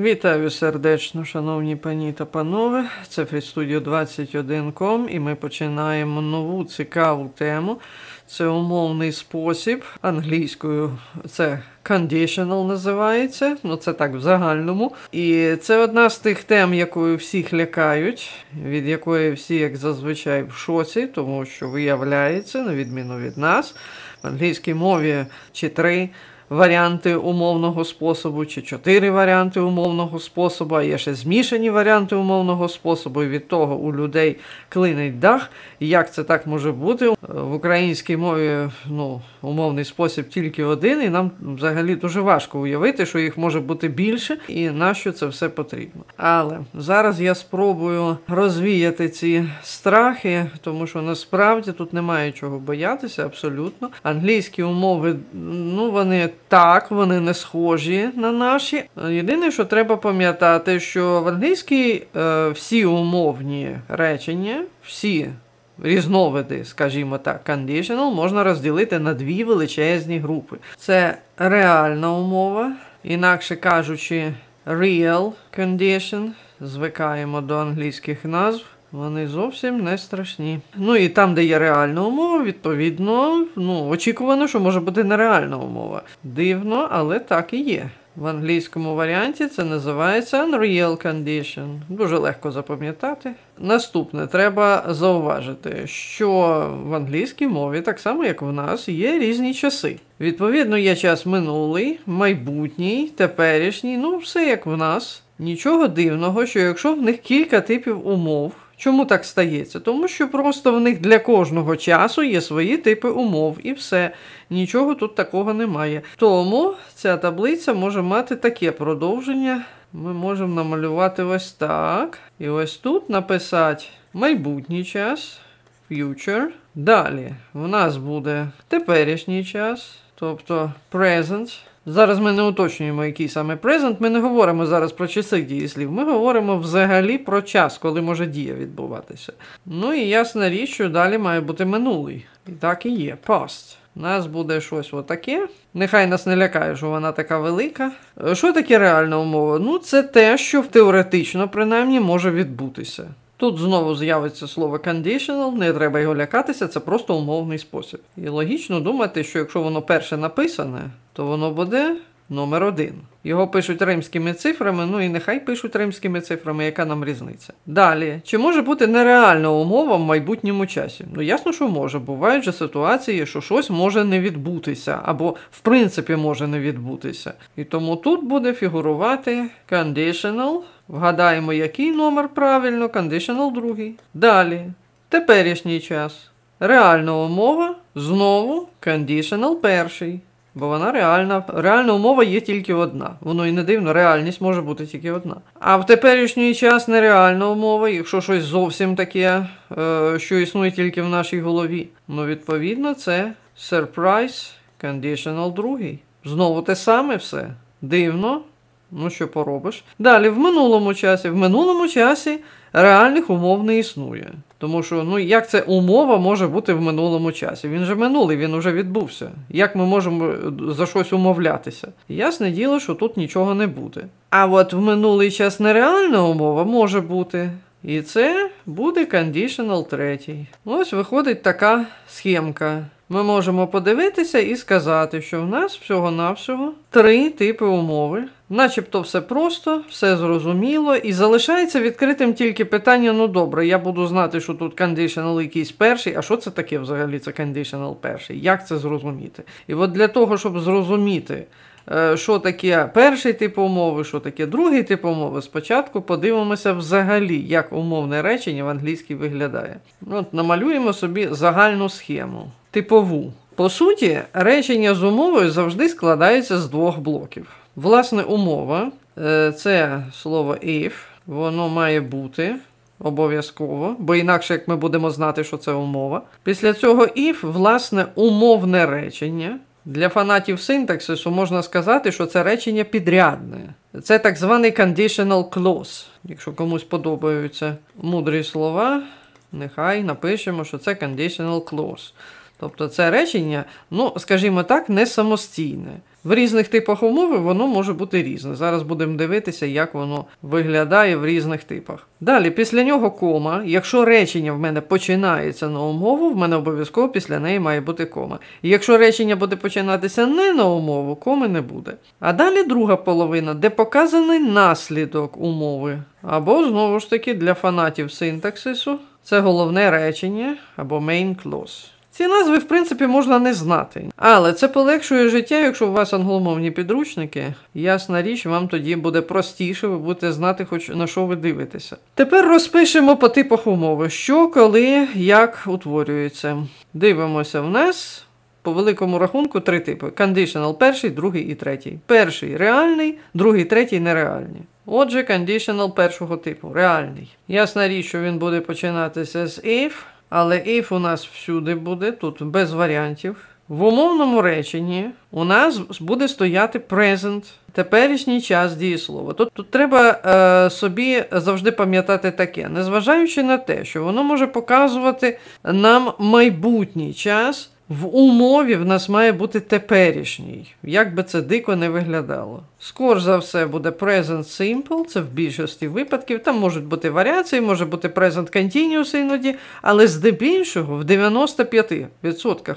Вітаю сердечно, шановні пані та панове. Це фрістудіо 21com і ми починаємо нову цікаву тему. Це умовний спосіб. Англійською це conditional називається, ну це так в загальному. І це одна з тих тем, якою всіх лякають, від якої всі, як зазвичай, в шоці, тому що виявляється, на відміну від нас, в англійській мові чи три варіанти умовного способу, чи чотири варіанти умовного способу, а є ще змішані варіанти умовного способу, і від того у людей клинить дах. Як це так може бути? Е, в українській мові ну, умовний спосіб тільки один, і нам взагалі дуже важко уявити, що їх може бути більше, і на що це все потрібно. Але зараз я спробую розвіяти ці страхи, тому що насправді тут немає чого боятися абсолютно. Англійські умови, ну вони так, вони не схожі на наші. Єдине, що треба пам'ятати, що в англійській е, всі умовні речення, всі різновиди, скажімо так, conditional, можна розділити на дві величезні групи: це реальна умова, інакше кажучи, real condition. Звикаємо до англійських назв. Вони зовсім не страшні. Ну і там, де є реальна умова, відповідно, ну очікувано, що може бути нереальна умова. Дивно, але так і є. В англійському варіанті це називається Unreal Condition. Дуже легко запам'ятати. Наступне треба зауважити, що в англійській мові, так само як в нас, є різні часи. Відповідно, є час минулий, майбутній, теперішній, ну все як в нас. Нічого дивного, що якщо в них кілька типів умов. Чому так стається? Тому що просто в них для кожного часу є свої типи умов і все. Нічого тут такого немає. Тому ця таблиця може мати таке продовження. Ми можемо намалювати ось так. І ось тут написати майбутній час, future. Далі в нас буде теперішній час, тобто present. Зараз ми не уточнюємо, який саме презент. Ми не говоримо зараз про часи дієслів. Ми говоримо взагалі про час, коли може дія відбуватися. Ну і ясна річ, що далі має бути минулий. І так і є. Past. У нас буде щось отаке. Нехай нас не лякає, що вона така велика. Е, що таке реальна умова? Ну, це те, що теоретично принаймні може відбутися. Тут знову з'явиться слово conditional, не треба його лякатися, це просто умовний спосіб. І логічно думати, що якщо воно перше написане, то воно буде номер один. Його пишуть римськими цифрами, ну і нехай пишуть римськими цифрами, яка нам різниця. Далі, чи може бути нереальна умова в майбутньому часі? Ну ясно, що може. Бувають же ситуації, що щось може не відбутися, або в принципі може не відбутися. І тому тут буде фігурувати conditional – Вгадаємо, який номер правильно, conditional другий. Далі. Теперішній час. Реальна умова знову Conditional перший. Бо вона реальна. Реальна умова є тільки одна. Воно і не дивно, реальність може бути тільки одна. А в теперішній час нереальна умова, якщо щось зовсім таке, е, що існує тільки в нашій голові. Ну, відповідно, це surprise conditional другий. Знову те саме все. Дивно, Ну, що поробиш? Далі, в минулому часі, в минулому часі реальних умов не існує. Тому що ну як це умова може бути в минулому часі? Він же минулий, він уже відбувся. Як ми можемо е, за щось умовлятися? Ясне діло, що тут нічого не буде. А от в минулий час нереальна умова може бути. І це буде Conditional 3. Ось виходить така схемка. Ми можемо подивитися і сказати, що в нас всього-навсього три типи умови. Начебто все просто, все зрозуміло, і залишається відкритим тільки питання: ну добре, я буду знати, що тут conditional якийсь перший. А що це таке взагалі? Це conditional перший? Як це зрозуміти? І от для того, щоб зрозуміти. Е, що таке перший тип умови, що таке другий тип умови. Спочатку подивимося взагалі, як умовне речення в англійській виглядає. Ну, от Намалюємо собі загальну схему, типову. По суті, речення з умовою завжди складається з двох блоків. Власне, умова е, це слово if, воно має бути. Обов'язково, бо інакше, як ми будемо знати, що це умова. Після цього if, власне, умовне речення, для фанатів синтаксису можна сказати, що це речення підрядне. Це так званий conditional clause. Якщо комусь подобаються мудрі слова, нехай напишемо, що це conditional clause. Тобто це речення, ну, скажімо так, не самостійне. В різних типах умови воно може бути різне. Зараз будемо дивитися, як воно виглядає в різних типах. Далі, після нього кома. Якщо речення в мене починається на умову, в мене обов'язково після неї має бути кома. І якщо речення буде починатися не на умову, коми не буде. А далі друга половина, де показаний наслідок умови. Або, знову ж таки, для фанатів синтаксису це головне речення або main clause. Ці назви, в принципі, можна не знати, але це полегшує життя, якщо у вас англомовні підручники. Ясна річ, вам тоді буде простіше, ви будете знати, хоч на що ви дивитеся. Тепер розпишемо по типах умови, що, коли, як утворюється. Дивимося в нас. По великому рахунку три типи: Conditional – перший, другий і третій. Перший реальний, другий, третій нереальні. Отже, conditional першого типу реальний. Ясна річ, що він буде починатися з if. Але if у нас всюди буде, тут без варіантів. В умовному реченні у нас буде стояти present, теперішній час дієслова. Тут тут треба е, собі завжди пам'ятати таке, незважаючи на те, що воно може показувати нам майбутній час, в умові в нас має бути теперішній, як би це дико не виглядало. Скоро за все, буде present simple, це в більшості випадків. Там можуть бути варіації, може бути present continuous іноді, але здебільшого, в 95%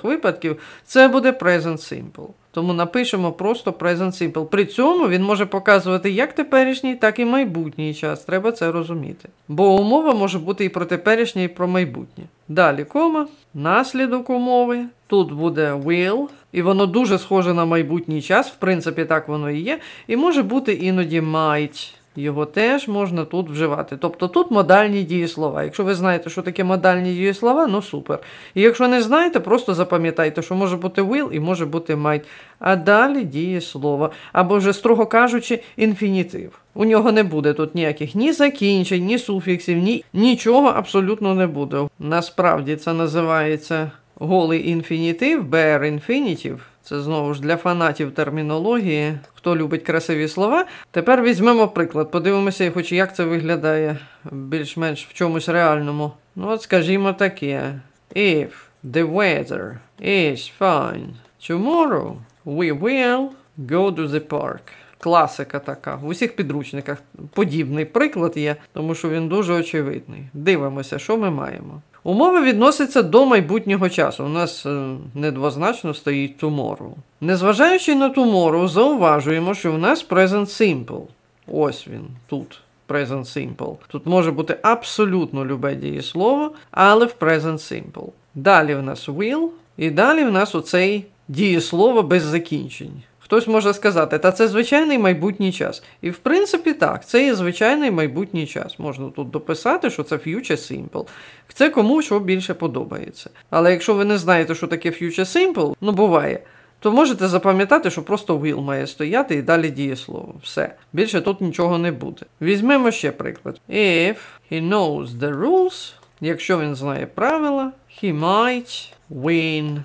випадків, це буде present simple. Тому напишемо просто present simple. При цьому він може показувати як теперішній, так і майбутній час. Треба це розуміти. Бо умова може бути і про теперішнє, і про майбутнє. Далі кома, наслідок умови. Тут буде will, і воно дуже схоже на майбутній час, в принципі, так воно і є. І може бути іноді might. Його теж можна тут вживати. Тобто тут модальні дієслова. Якщо ви знаєте, що таке модальні дієслова, ну супер. І якщо не знаєте, просто запам'ятайте, що може бути will і може бути might. А далі дієслова. Або вже, строго кажучи, інфінітив. У нього не буде тут ніяких ні закінчень, ні суфіксів, ні нічого абсолютно не буде. Насправді це називається. Голий інфінітив, Бер infinitive, це знову ж для фанатів термінології, хто любить красиві слова. Тепер візьмемо приклад, подивимося, хоч як це виглядає більш-менш в чомусь реальному. Ну от скажімо таке: If the weather is fine, tomorrow we will go to the park. Класика така. В усіх підручниках подібний приклад є, тому що він дуже очевидний. Дивимося, що ми маємо. Умови відносяться до майбутнього часу. У нас е, недвозначно стоїть tomorrow. Незважаючи на tomorrow, зауважуємо, що в нас present simple. Ось він тут. Present simple. Тут може бути абсолютно любе дієслово, але в present simple. Далі в нас will, і далі в нас оцей дієслово без закінчень. Хтось може сказати, та це звичайний майбутній час. І в принципі так, це є звичайний майбутній час. Можна тут дописати, що це future simple. Це кому що більше подобається. Але якщо ви не знаєте, що таке future simple, ну буває, то можете запам'ятати, що просто will має стояти і далі діє слово. Все. Більше тут нічого не буде. Візьмемо ще приклад. If he knows the rules, якщо він знає правила, he might win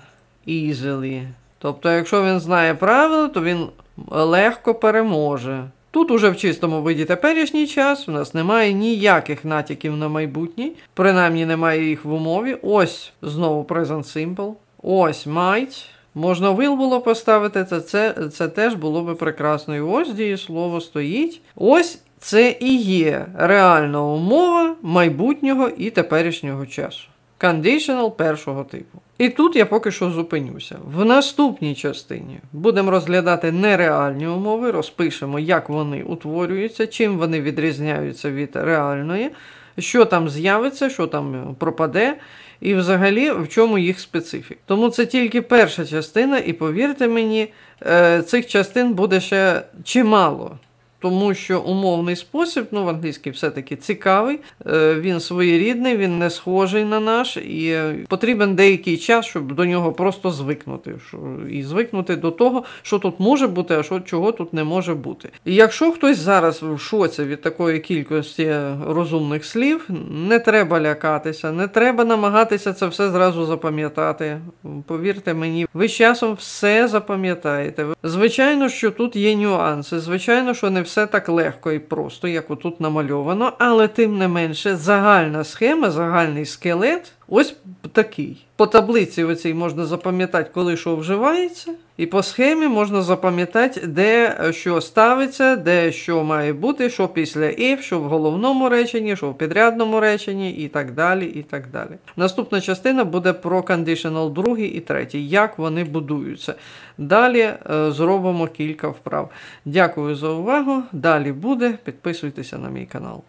easily. Тобто, якщо він знає правила, то він легко переможе. Тут уже в чистому виді теперішній час, у нас немає ніяких натяків на майбутній, принаймні немає їх в умові. Ось знову present simple, ось might. Можна will було поставити, це це, це теж було би прекрасно. І ось дієслово стоїть. Ось це і є реальна умова майбутнього і теперішнього часу. Conditional першого типу. І тут я поки що зупинюся. В наступній частині будемо розглядати нереальні умови, розпишемо, як вони утворюються, чим вони відрізняються від реальної, що там з'явиться, що там пропаде, і взагалі в чому їх специфік. Тому це тільки перша частина, і повірте мені, е, цих частин буде ще чимало тому що умовний спосіб, ну в англійській все-таки цікавий, е, він своєрідний, він не схожий на наш, і потрібен деякий час, щоб до нього просто звикнути. І звикнути до того, що тут може бути, а що чого тут не може бути. І якщо хтось зараз в шоці від такої кількості розумних слів, не треба лякатися, не треба намагатися це все зразу запам'ятати. Повірте мені, ви з часом все запам'ятаєте. Звичайно, що тут є нюанси, звичайно, що не все все так легко і просто, як отут намальовано, але тим не менше загальна схема, загальний скелет Ось такий. По таблиці оцій можна запам'ятати, коли що вживається, і по схемі можна запам'ятати, де е, що ставиться, де що має бути, що після if, що в головному реченні, що в підрядному реченні, і так далі. і так далі. Наступна частина буде про conditional 2 і 3, як вони будуються. Далі е, зробимо кілька вправ. Дякую за увагу. Далі буде. Підписуйтеся на мій канал.